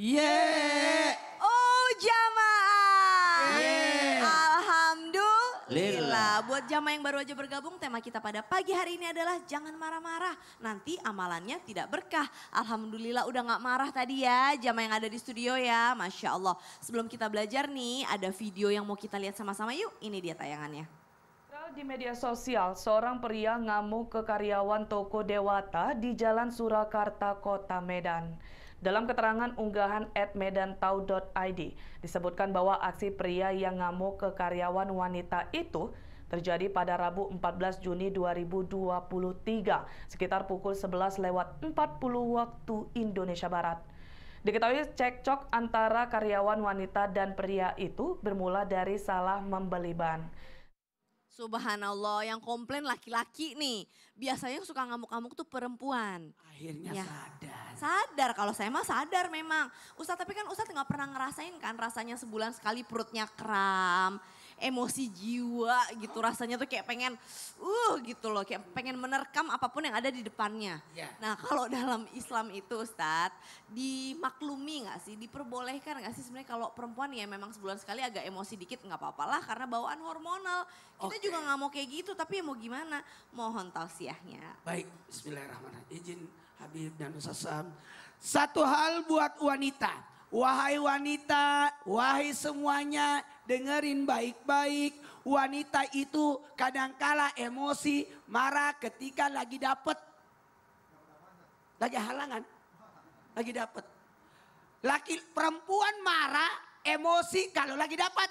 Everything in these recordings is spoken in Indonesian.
Ye. Oh jamaah. Alhamdulillah. Buat jamaah yang baru aja bergabung, tema kita pada pagi hari ini adalah jangan marah-marah. Nanti amalannya tidak berkah. Alhamdulillah udah gak marah tadi ya jamaah yang ada di studio ya. Masya Allah. Sebelum kita belajar nih ada video yang mau kita lihat sama-sama yuk. Ini dia tayangannya. Di media sosial, seorang pria ngamuk ke karyawan toko Dewata di Jalan Surakarta, Kota Medan. Dalam keterangan unggahan @medantau.id disebutkan bahwa aksi pria yang ngamuk ke karyawan wanita itu terjadi pada Rabu 14 Juni 2023 sekitar pukul 11 lewat 40 waktu Indonesia Barat. Diketahui cekcok antara karyawan wanita dan pria itu bermula dari salah membeli ban. Subhanallah, yang komplain laki-laki nih. Biasanya suka ngamuk-ngamuk tuh perempuan. Akhirnya ya. sadar. Sadar, kalau saya mah sadar memang. Ustadz tapi kan Ustadz nggak pernah ngerasain kan rasanya sebulan sekali perutnya kram emosi jiwa gitu rasanya tuh kayak pengen uh gitu loh kayak pengen menerkam apapun yang ada di depannya. Yeah. Nah kalau dalam Islam itu Ustadz dimaklumi nggak sih diperbolehkan nggak sih sebenarnya kalau perempuan ya memang sebulan sekali agak emosi dikit nggak apa-apalah karena bawaan hormonal kita okay. juga nggak mau kayak gitu tapi ya mau gimana mohon tausiahnya. Baik Bismillahirrahmanirrahim izin Habib dan Ustaz Satu hal buat wanita. Wahai wanita, wahai semuanya, dengerin baik-baik. Wanita itu kadangkala emosi, marah ketika lagi dapet. Lagi halangan. Lagi dapet. Laki perempuan marah emosi kalau lagi dapat.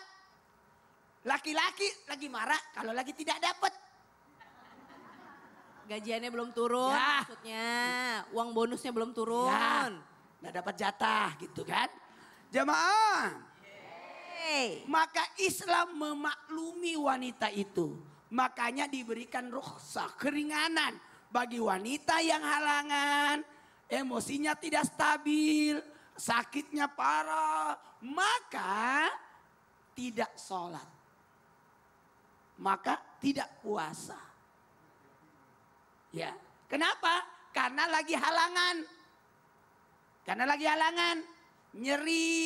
Laki-laki lagi marah kalau lagi tidak dapat. Gajiannya belum turun ya. maksudnya. Uang bonusnya belum turun. Ya. Nggak dapat jatah gitu kan. Jamaah. Maka Islam memaklumi wanita itu. Makanya diberikan rukhsah, keringanan bagi wanita yang halangan, emosinya tidak stabil, sakitnya parah, maka tidak sholat. Maka tidak puasa. Ya, kenapa? Karena lagi halangan. Karena lagi halangan, nyeri,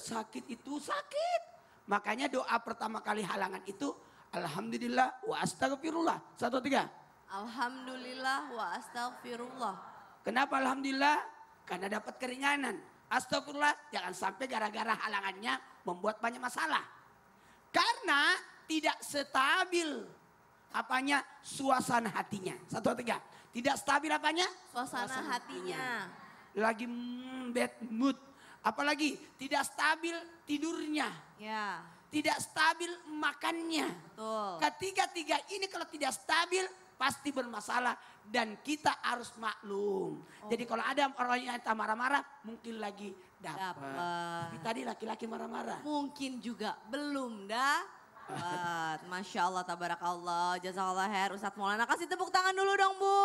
sakit itu sakit. Makanya doa pertama kali halangan itu Alhamdulillah wa astagfirullah. Satu tiga. Alhamdulillah wa astagfirullah. Kenapa Alhamdulillah? Karena dapat keringanan. Astagfirullah jangan sampai gara-gara halangannya membuat banyak masalah. Karena tidak stabil apanya suasana hatinya. Satu tiga. Tidak stabil apanya? Suasana, suasana hatinya. hatinya. Lagi bad mood Apalagi tidak stabil tidurnya. Ya. Tidak stabil makannya. Ketiga-tiga ini kalau tidak stabil pasti bermasalah dan kita harus maklum. Oh. Jadi kalau ada orang yang marah-marah mungkin lagi dapat. Tapi tadi laki-laki marah-marah. Mungkin juga belum dah. Masya Allah, tabarakallah, jazakallah her. Ustadz Maulana kasih tepuk tangan dulu dong Bu.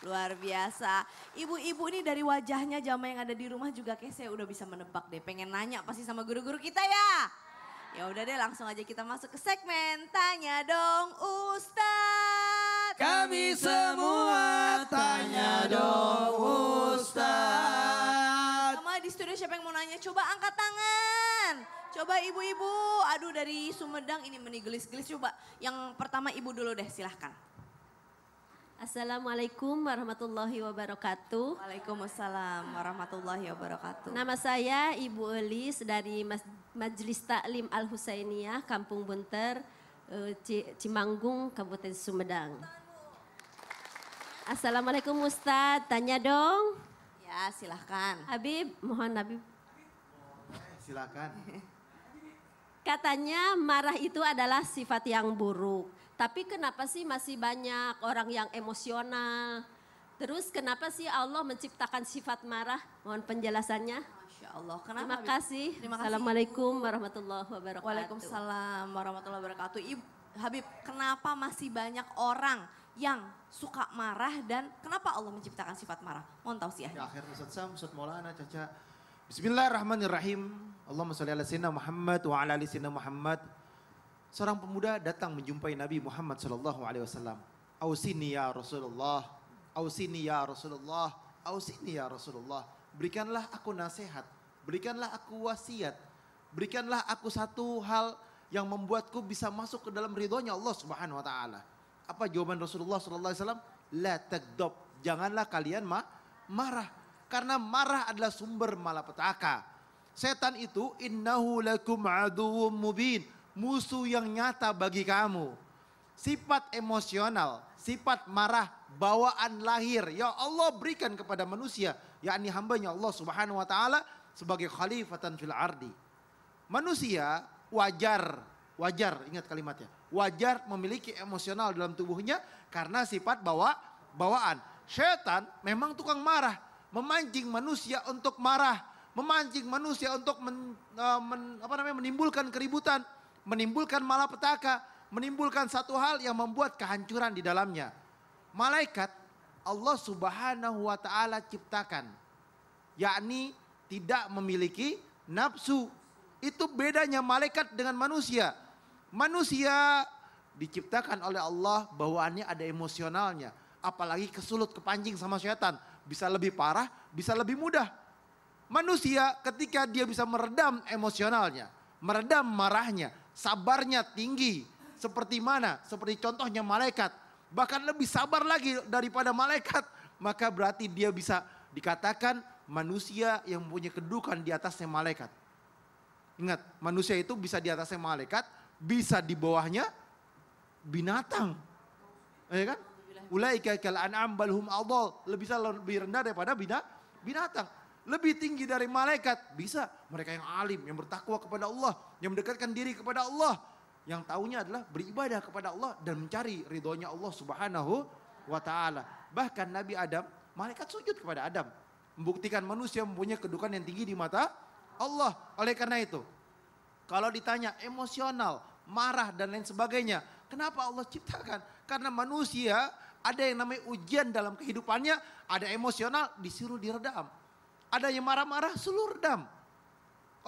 Luar biasa. Ibu-ibu ini dari wajahnya jama yang ada di rumah juga kayak saya udah bisa menebak deh. Pengen nanya pasti sama guru-guru kita ya. Ya udah deh langsung aja kita masuk ke segmen Tanya Dong Ustadz. Kami semua tanya dong Ustadz. Sama di studio siapa yang mau nanya? Coba angkat tangan. Coba ibu-ibu, aduh dari Sumedang ini menigelis-gelis. Coba yang pertama ibu dulu deh silahkan. Assalamualaikum warahmatullahi wabarakatuh. Waalaikumsalam warahmatullahi wabarakatuh. Nama saya Ibu Elis dari Majelis Taklim Al Husainiyah Kampung Bunter eh, Cimanggung Kabupaten Sumedang. Assalamualaikum Ustadz, tanya dong. Ya silahkan. Habib, mohon Habib. Eh, silahkan. Katanya marah itu adalah sifat yang buruk. Tapi kenapa sih masih banyak orang yang emosional? Terus kenapa sih Allah menciptakan sifat marah? Mohon penjelasannya. Masya Allah. Kenapa? Terima kasih. Terima kasih. Assalamualaikum warahmatullahi wabarakatuh. Waalaikumsalam warahmatullahi wabarakatuh. Ibu Habib, kenapa masih banyak orang yang suka marah dan kenapa Allah menciptakan sifat marah? Mohon tahu sih. Ya, akhirnya Ustaz Sam, Ustaz Maulana, Caca. Bismillahirrahmanirrahim. Allahumma salli ala sayyidina Muhammad wa ala ali sayyidina Muhammad. Seorang pemuda datang menjumpai Nabi Muhammad sallallahu alaihi wasallam. Ausini ya Rasulullah. Ausini ya Rasulullah. Ausini ya Rasulullah. Berikanlah aku nasihat. Berikanlah aku wasiat. Berikanlah aku satu hal yang membuatku bisa masuk ke dalam ridhonya Allah Subhanahu wa taala. Apa jawaban Rasulullah sallallahu alaihi wasallam? La takdob. Janganlah kalian ma marah karena marah adalah sumber malapetaka. Setan itu innahu lakum aduwwum mubin, musuh yang nyata bagi kamu. Sifat emosional, sifat marah, bawaan lahir. Ya Allah berikan kepada manusia, yakni hambanya Allah Subhanahu wa taala sebagai khalifatan fil ardi. Manusia wajar, wajar ingat kalimatnya. Wajar memiliki emosional dalam tubuhnya karena sifat bawa bawaan. Setan memang tukang marah, memancing manusia untuk marah, memancing manusia untuk men, e, men, apa namanya menimbulkan keributan, menimbulkan malapetaka, menimbulkan satu hal yang membuat kehancuran di dalamnya. Malaikat Allah Subhanahu wa taala ciptakan yakni tidak memiliki nafsu. Itu bedanya malaikat dengan manusia. Manusia diciptakan oleh Allah bawaannya ada emosionalnya, apalagi kesulut kepancing sama setan bisa lebih parah, bisa lebih mudah. Manusia ketika dia bisa meredam emosionalnya, meredam marahnya, sabarnya tinggi. Seperti mana? Seperti contohnya malaikat. Bahkan lebih sabar lagi daripada malaikat. Maka berarti dia bisa dikatakan manusia yang punya kedudukan di atasnya malaikat. Ingat, manusia itu bisa di atasnya malaikat, bisa di bawahnya binatang. Ya kan? ulaika kal an'am bal hum adall. Lebih lebih rendah daripada binatang. Lebih tinggi dari malaikat. Bisa. Mereka yang alim, yang bertakwa kepada Allah, yang mendekatkan diri kepada Allah, yang tahunya adalah beribadah kepada Allah dan mencari ridhonya Allah Subhanahu wa taala. Bahkan Nabi Adam, malaikat sujud kepada Adam, membuktikan manusia mempunyai kedudukan yang tinggi di mata Allah. Oleh karena itu, kalau ditanya emosional, marah dan lain sebagainya, kenapa Allah ciptakan? Karena manusia ada yang namanya ujian dalam kehidupannya, ada emosional disuruh diredam. Ada yang marah-marah suruh redam.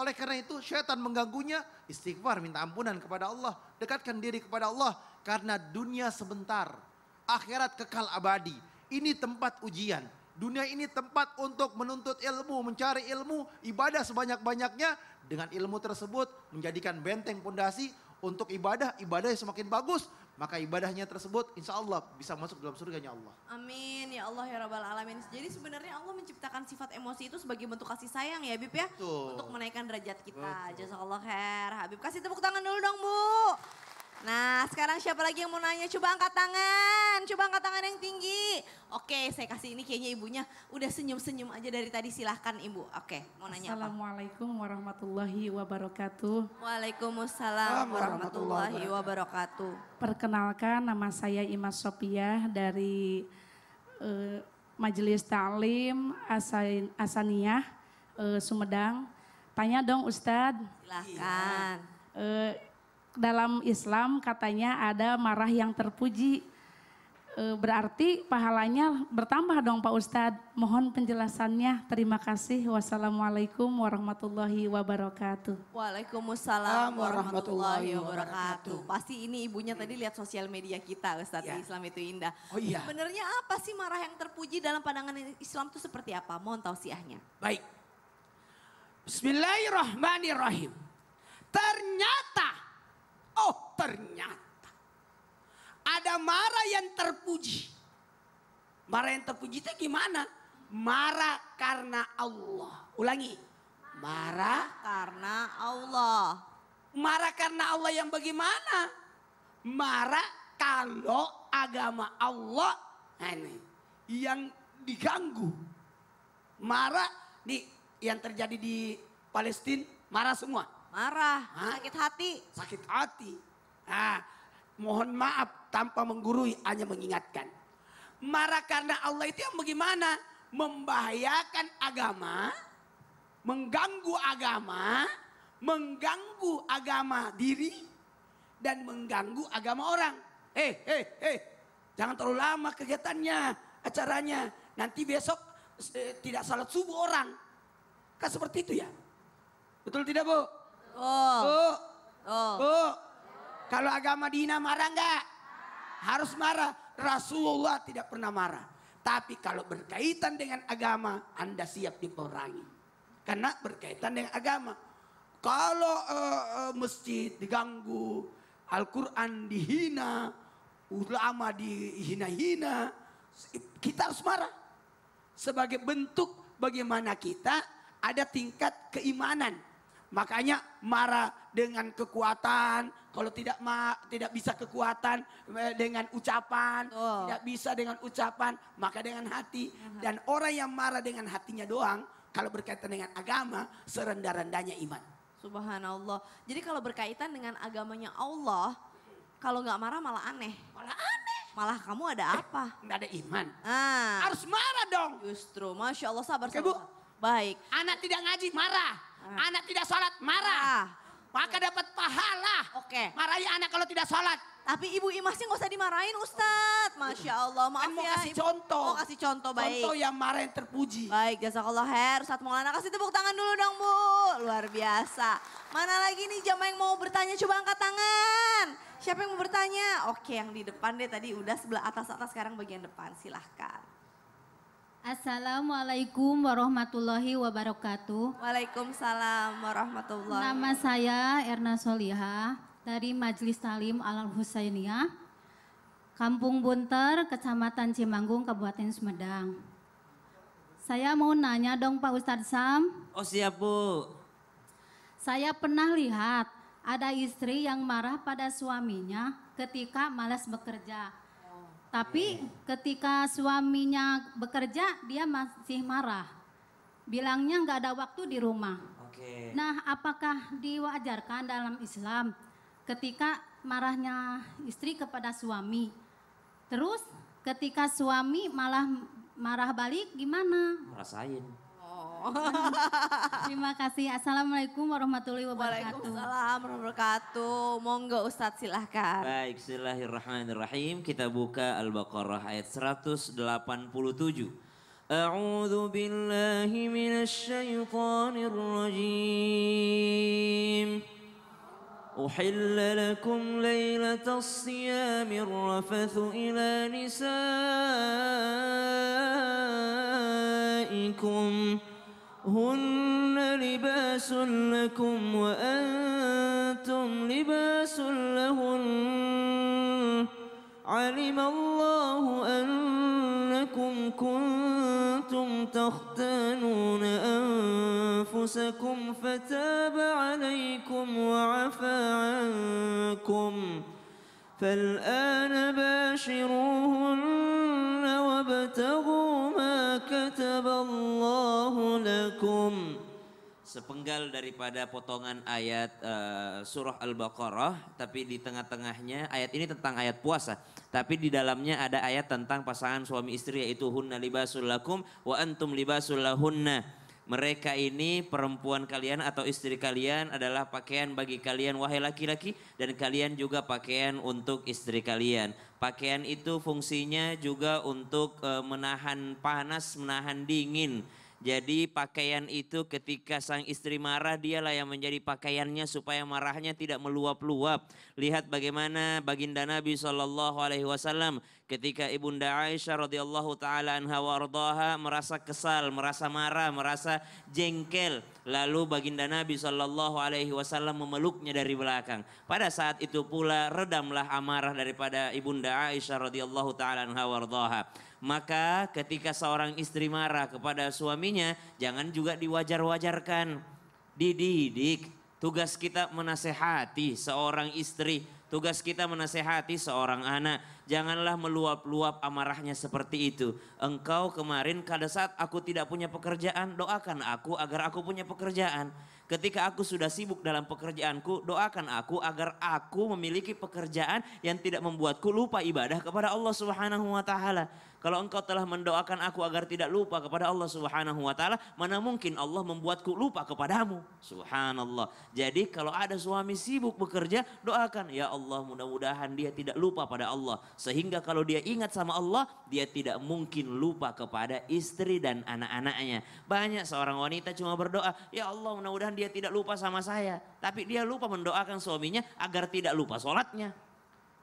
Oleh karena itu syaitan mengganggunya, istighfar minta ampunan kepada Allah, dekatkan diri kepada Allah karena dunia sebentar, akhirat kekal abadi. Ini tempat ujian. Dunia ini tempat untuk menuntut ilmu, mencari ilmu, ibadah sebanyak-banyaknya dengan ilmu tersebut menjadikan benteng pondasi untuk ibadah, ibadah yang semakin bagus, maka ibadahnya tersebut insya Allah bisa masuk dalam surganya Allah. Amin ya Allah ya Rabbal Alamin. Jadi sebenarnya Allah menciptakan sifat emosi itu sebagai bentuk kasih sayang ya Habib ya. Betul. Untuk menaikkan derajat kita. Jazakallah khair. Habib kasih tepuk tangan dulu dong Bu. Nah sekarang siapa lagi yang mau nanya? Coba angkat tangan, coba angkat tangan yang tinggi. Oke saya kasih ini kayaknya ibunya udah senyum-senyum aja dari tadi silahkan ibu. Oke mau nanya Assalamualaikum warahmatullahi wabarakatuh. Waalaikumsalam warahmatullahi wabarakatuh. Perkenalkan nama saya Imas Sopiah dari uh, Majelis Ta'lim Asan, Asaniyah uh, Sumedang. Tanya dong Ustadz. Silahkan. Uh, dalam Islam katanya ada marah yang terpuji. E, berarti pahalanya bertambah dong Pak Ustadz. Mohon penjelasannya. Terima kasih. Wassalamualaikum warahmatullahi wabarakatuh. Waalaikumsalam warahmatullahi wabarakatuh. Pasti ini ibunya tadi lihat sosial media kita Ustadz ya. Islam itu indah. Oh iya. Sebenarnya apa sih marah yang terpuji dalam pandangan Islam itu seperti apa? Mohon siahnya. Baik. Bismillahirrahmanirrahim. Ternyata Oh ternyata ada marah yang terpuji. Marah yang terpuji itu gimana? Marah karena Allah. Ulangi. Marah karena Allah. Marah karena Allah yang bagaimana? Marah kalau agama Allah nah ini yang diganggu. Marah nih yang terjadi di Palestina marah semua. Marah, ha? sakit hati. Sakit hati. Ha? Nah, mohon maaf tanpa menggurui hanya mengingatkan. Marah karena Allah itu yang bagaimana? Membahayakan agama, mengganggu agama, mengganggu agama diri dan mengganggu agama orang. Eh, eh, eh. Jangan terlalu lama kegiatannya, acaranya. Nanti besok eh, tidak salat subuh orang. Kan seperti itu ya. Betul tidak, Bu? Oh. Bu. Oh. Bu. Kalau agama dihina marah enggak? Harus marah. Rasulullah tidak pernah marah. Tapi kalau berkaitan dengan agama, Anda siap diperangi. Karena berkaitan dengan agama. Kalau uh, uh, masjid diganggu, Al-Quran dihina, ulama dihina-hina, kita harus marah. Sebagai bentuk bagaimana kita ada tingkat keimanan. Makanya marah dengan kekuatan, kalau tidak ma tidak bisa kekuatan eh, dengan ucapan, oh. tidak bisa dengan ucapan, maka dengan hati. Uh-huh. Dan orang yang marah dengan hatinya doang, kalau berkaitan dengan agama, serendah-rendahnya iman. Subhanallah. Jadi kalau berkaitan dengan agamanya Allah, kalau nggak marah malah aneh. Malah aneh. Malah kamu ada eh, apa? Nggak ada iman. Ah. Harus marah dong. Justru, masya Allah sabar. Kebu, Baik. Anak tidak ngaji marah. Ah. Anak tidak sholat marah. Ah. Maka dapat pahala. Oke. Okay. Marahi anak kalau tidak sholat. Tapi ibu Imasnya nggak usah dimarahin Ustadz. Masya Allah. Maaf kan mau ya. kasih ibu. contoh. Oh kasih contoh baik. Contoh yang marah yang terpuji. Baik jasa Allah her. Ustadz Maulana kasih tepuk tangan dulu dong Bu. Luar biasa. Mana lagi nih jamaah yang mau bertanya coba angkat tangan. Siapa yang mau bertanya? Oke yang di depan deh tadi udah sebelah atas-atas sekarang bagian depan silahkan. Assalamualaikum warahmatullahi wabarakatuh. Waalaikumsalam warahmatullahi Nama saya Erna Soliha dari Majelis Salim Al Husainiyah, Kampung Bunter, Kecamatan Cimanggung, Kabupaten Sumedang. Saya mau nanya dong Pak Ustadz Sam. Oh siap Bu. Saya pernah lihat ada istri yang marah pada suaminya ketika malas bekerja. Tapi ketika suaminya bekerja, dia masih marah. Bilangnya nggak ada waktu di rumah. Oke. Nah, apakah diwajarkan dalam Islam ketika marahnya istri kepada suami? Terus ketika suami malah marah balik gimana? Merasain. Terima kasih. Assalamualaikum warahmatullahi wabarakatuh. Waalaikumsalam warahmatullahi wabarakatuh. Monggo Ustadz silahkan. Baik, bismillahirrahmanirrahim. Kita buka Al-Baqarah ayat 187. A'udhu billahi minas الشيطان rajim. أحل لكم ليلة الصيام الرفث إلى نسائكم هن لباس لكم وأنتم لباس لهن علم الله أنكم كنتم تختانون أنفسكم فتاب عليكم وعفى عنكم فالآن باشروهن وابتغوا kataballahu lakum sepenggal daripada potongan ayat uh, surah Al-Baqarah tapi di tengah-tengahnya ayat ini tentang ayat puasa tapi di dalamnya ada ayat tentang pasangan suami istri yaitu hunna libasul lakum wa antum libasul lahunna mereka ini perempuan kalian atau istri kalian adalah pakaian bagi kalian wahai laki-laki dan kalian juga pakaian untuk istri kalian. Pakaian itu fungsinya juga untuk e, menahan panas, menahan dingin. Jadi pakaian itu ketika sang istri marah dialah yang menjadi pakaiannya supaya marahnya tidak meluap-luap. Lihat bagaimana baginda Nabi Shallallahu Alaihi Wasallam ketika Ibunda Aisyah radhiyallahu taala anha wardaha merasa kesal, merasa marah, merasa jengkel. Lalu baginda Nabi sallallahu alaihi wasallam memeluknya dari belakang. Pada saat itu pula redamlah amarah daripada Ibunda Aisyah radhiyallahu taala anha wardaha. Maka ketika seorang istri marah kepada suaminya, jangan juga diwajar-wajarkan. Dididik, tugas kita menasehati seorang istri Tugas kita menasehati seorang anak. Janganlah meluap-luap amarahnya seperti itu. Engkau kemarin pada saat aku tidak punya pekerjaan, doakan aku agar aku punya pekerjaan. Ketika aku sudah sibuk dalam pekerjaanku, doakan aku agar aku memiliki pekerjaan yang tidak membuatku lupa ibadah kepada Allah Subhanahu wa taala. Kalau engkau telah mendoakan aku agar tidak lupa kepada Allah Subhanahu wa taala, mana mungkin Allah membuatku lupa kepadamu? Subhanallah. Jadi kalau ada suami sibuk bekerja, doakan ya Allah mudah-mudahan dia tidak lupa pada Allah sehingga kalau dia ingat sama Allah, dia tidak mungkin lupa kepada istri dan anak-anaknya. Banyak seorang wanita cuma berdoa, ya Allah mudah-mudahan dia tidak lupa sama saya, tapi dia lupa mendoakan suaminya agar tidak lupa sholatnya.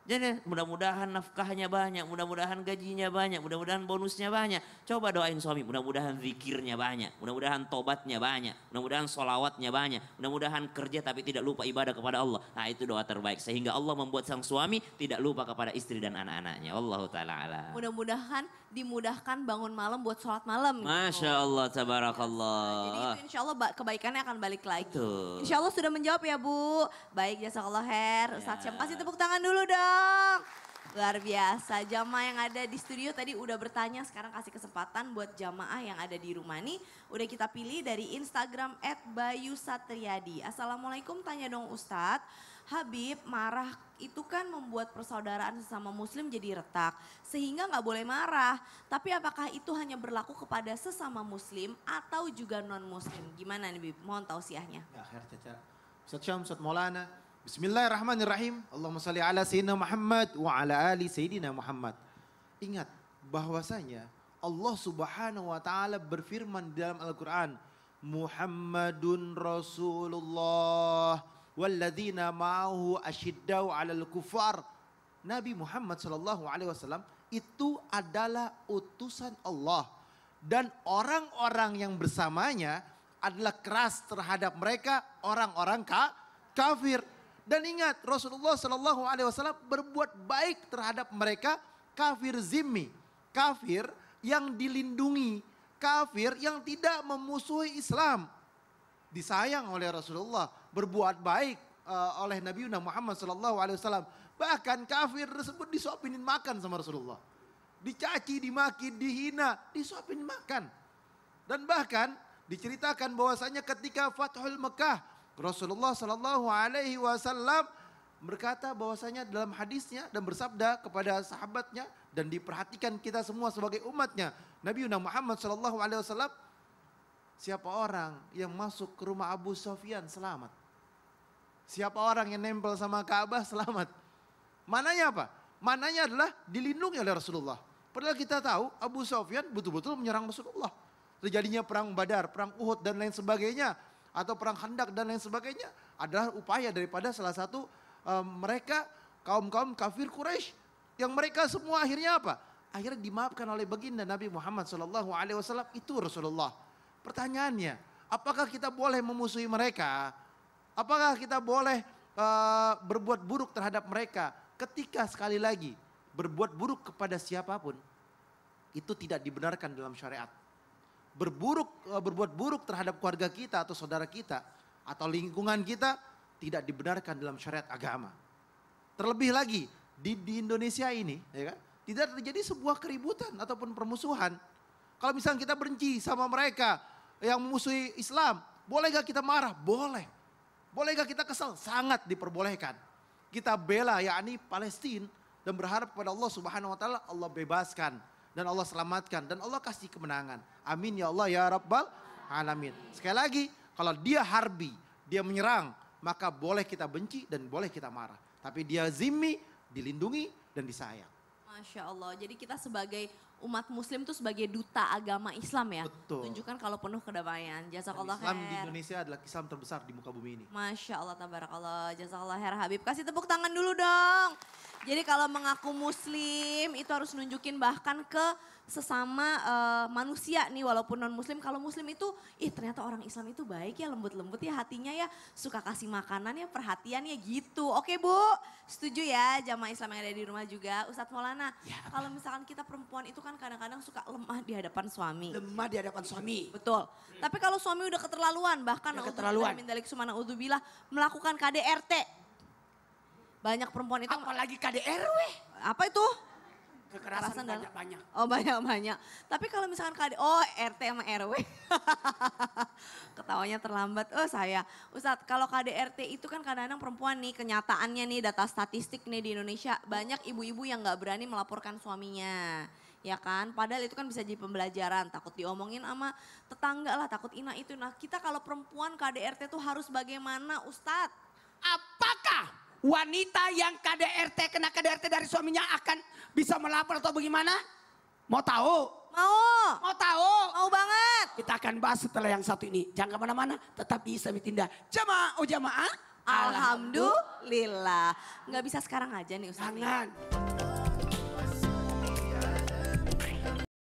Jadi ya mudah-mudahan nafkahnya banyak, mudah-mudahan gajinya banyak, mudah-mudahan bonusnya banyak. Coba doain suami, mudah-mudahan zikirnya banyak, mudah-mudahan tobatnya banyak, mudah-mudahan solawatnya banyak, mudah-mudahan kerja tapi tidak lupa ibadah kepada Allah. Nah itu doa terbaik sehingga Allah membuat sang suami tidak lupa kepada istri dan anak-anaknya. Allah taala. Mudah-mudahan dimudahkan bangun malam buat sholat malam. Gitu. Masya gitu. Allah, sabarakallah. Nah, jadi itu insya Allah kebaikannya akan balik lagi. Tuh. Insya Allah sudah menjawab ya Bu. Baik, jasa Allah her. Ya. Ustaz Syam kasih tepuk tangan dulu dong dong. Luar biasa, jamaah yang ada di studio tadi udah bertanya, sekarang kasih kesempatan buat jamaah yang ada di rumah nih. Udah kita pilih dari Instagram at Bayu Satriadi. Assalamualaikum, tanya dong Ustadz. Habib marah itu kan membuat persaudaraan sesama muslim jadi retak sehingga nggak boleh marah. Tapi apakah itu hanya berlaku kepada sesama muslim atau juga non muslim? Gimana nih Bib? Mohon tausiahnya. Ya, akhir Caca. Ustadz Syam, Ustadz Maulana, Bismillahirrahmanirrahim. Allahumma salli ala Sayyidina Muhammad wa ala ali Sayyidina Muhammad. Ingat bahwasanya Allah subhanahu wa ta'ala berfirman dalam Al-Quran. Muhammadun Rasulullah walladzina ma'ahu asyiddau alal kufar. Nabi Muhammad sallallahu alaihi wasallam itu adalah utusan Allah. Dan orang-orang yang bersamanya adalah keras terhadap mereka orang-orang ka kafir. Dan ingat Rasulullah Shallallahu Alaihi Wasallam berbuat baik terhadap mereka kafir zimmi, kafir yang dilindungi, kafir yang tidak memusuhi Islam, disayang oleh Rasulullah, berbuat baik uh, oleh Nabi Muhammad Shallallahu Alaihi Wasallam. Bahkan kafir tersebut disuapinin makan sama Rasulullah, dicaci, dimaki, dihina, disuapinin makan. Dan bahkan diceritakan bahwasanya ketika Fathul Mekah Rasulullah Shallallahu Alaihi Wasallam berkata bahwasanya dalam hadisnya dan bersabda kepada sahabatnya dan diperhatikan kita semua sebagai umatnya. Nabi Muhammad Shallallahu Alaihi Wasallam siapa orang yang masuk ke rumah Abu Sofyan selamat. Siapa orang yang nempel sama Ka'bah selamat. Mananya apa? Mananya adalah dilindungi oleh Rasulullah. Padahal kita tahu Abu Sofyan betul-betul menyerang Rasulullah. Terjadinya perang Badar, perang Uhud dan lain sebagainya atau perang hendak dan lain sebagainya adalah upaya daripada salah satu um, mereka kaum-kaum kafir Quraisy yang mereka semua akhirnya apa? Akhirnya dimaafkan oleh baginda Nabi Muhammad Shallallahu Alaihi Wasallam itu Rasulullah. Pertanyaannya, apakah kita boleh memusuhi mereka? Apakah kita boleh uh, berbuat buruk terhadap mereka? Ketika sekali lagi berbuat buruk kepada siapapun itu tidak dibenarkan dalam syariat berburuk e, berbuat buruk terhadap keluarga kita atau saudara kita atau lingkungan kita tidak dibenarkan dalam syariat agama. Terlebih lagi di, di Indonesia ini, ya kan, tidak terjadi sebuah keributan ataupun permusuhan. Kalau misalnya kita benci sama mereka yang memusuhi Islam, boleh gak kita marah? Boleh. Boleh gak kita kesal? Sangat diperbolehkan. Kita bela yakni Palestina dan berharap kepada Allah Subhanahu wa taala Allah bebaskan dan Allah selamatkan dan Allah kasih kemenangan. Amin ya Allah ya Rabbal alamin. Sekali lagi, kalau dia harbi, dia menyerang, maka boleh kita benci dan boleh kita marah. Tapi dia zimmi, dilindungi dan disayang. Masya Allah. Jadi kita sebagai umat muslim itu sebagai duta agama Islam ya. Betul. Tunjukkan kalau penuh kedamaian. Jazakallah khair. Islam di Indonesia adalah Islam terbesar di muka bumi ini. Masya Allah tabarakallah. Jazakallah khair Habib. Kasih tepuk tangan dulu dong. Jadi kalau mengaku muslim itu harus nunjukin bahkan ke sesama uh, manusia nih walaupun non muslim kalau muslim itu ih ternyata orang Islam itu baik ya lembut-lembut ya hatinya ya suka kasih makanan ya perhatian ya gitu oke Bu setuju ya jamaah Islam yang ada di rumah juga Ustadz Maulana ya, kalau misalkan kita perempuan itu kan kadang-kadang suka lemah di hadapan suami lemah di hadapan suami betul hmm. tapi kalau suami udah keterlaluan bahkan udah keterlaluan mindalik sumana udzubillah melakukan KDRT banyak perempuan itu apalagi KDRW apa itu Kekerasan banyak-banyak. Oh banyak-banyak. Tapi kalau misalkan KD, oh RT sama RW. Ketawanya terlambat. Oh saya. Ustadz kalau KDRT itu kan kadang-kadang perempuan nih kenyataannya nih data statistik nih di Indonesia. Banyak ibu-ibu yang gak berani melaporkan suaminya ya kan? Padahal itu kan bisa jadi pembelajaran, takut diomongin sama tetangga lah, takut ina itu. Nah kita kalau perempuan KDRT itu harus bagaimana Ustadz? Apa wanita yang KDRT kena KDRT dari suaminya akan bisa melapor atau bagaimana? Mau tahu? Mau. Mau tahu? Mau banget. Kita akan bahas setelah yang satu ini. Jangan kemana-mana, tetap di ditindak Tinda. Jamaah, oh jamaah. Alhamdulillah. Nggak bisa sekarang aja nih Ustaz. Jangan.